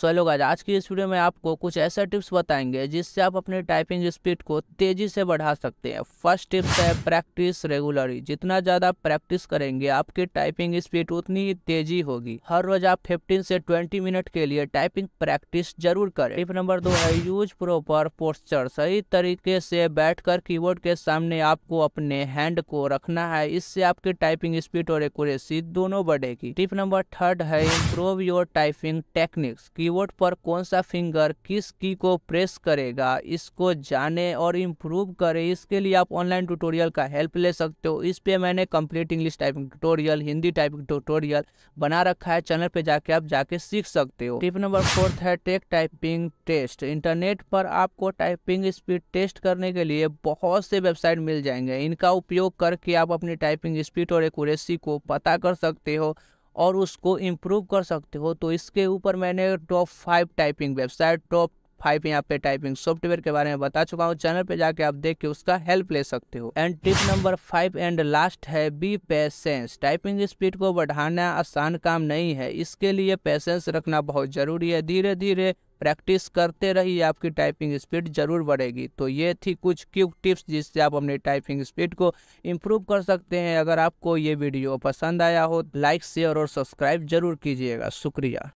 so hello आज की इस वीडियो में आपको कुछ ऐसा टिप्स बताएंगे जिससे आप अपने टाइपिंग स्पीड को तेज़ी से बढ़ा सकते हैं फर्स्ट टिप्स है प्रैक्टिस रेगुलरली जितना ज़्यादा प्रैक्टिस करेंगे आपकी टाइपिंग स्पीड उतनी ही तेज़ी होगी हर रोज आप 15 से 20 मिनट के लिए टाइपिंग प्रैक्टिस जरूर करें टिप नंबर दो है यूज प्रोपर पोस्चर सही तरीके से बैठ कर के सामने आपको अपने हैंड को रखना है इससे आपकी टाइपिंग स्पीड और एक्यूरेसी दोनों बढ़ेगी टिप नंबर थर्ड है इम्प्रूव योर टाइपिंग टेक्निक्स की कीबोर्ड पर कौन सा फिंगर किस की को प्रेस करेगा इसको जाने और इम्प्रूव करें इसके लिए आप ऑनलाइन ट्यूटोरियल का हेल्प ले सकते हो इस पे मैंने complete English typing tutorial Hindi typing tutorial बना रखा है चैनल पे जाके आप जाके सीख सकते हो टिप नंबर फोर्थ है टेक टाइपिंग टेस्ट इंटरनेट पर आपको टाइपिंग स्पीड टेस्ट करने के लिए बहुत से वेबसाइट मिल जाएंगे इनका उपयोग करके आप अपनी टाइपिंग स्पीड और एकूरेसी को पता कर सकते हो और उसको इम्प्रूव कर सकते हो तो इसके ऊपर मैंने top five typing website top five यहाँ पे टाइपिंग सॉफ्टवेयर के बारे में बता चुका हूँ चैनल पे जाके आप देख के उसका हेल्प ले सकते हो and tip number five and last है बी पेशेंस टाइपिंग स्पीड को बढ़ाना आसान काम नहीं है इसके लिए पेशेंस रखना बहुत जरूरी है धीरे धीरे प्रैक्टिस करते रहिए आपकी टाइपिंग स्पीड ज़रूर बढ़ेगी तो ये थी कुछ क्यूक टिप्स जिससे आप अपनी टाइपिंग स्पीड को इम्प्रूव कर सकते हैं अगर आपको ये वीडियो पसंद आया हो लाइक शेयर और सब्सक्राइब जरूर कीजिएगा शुक्रिया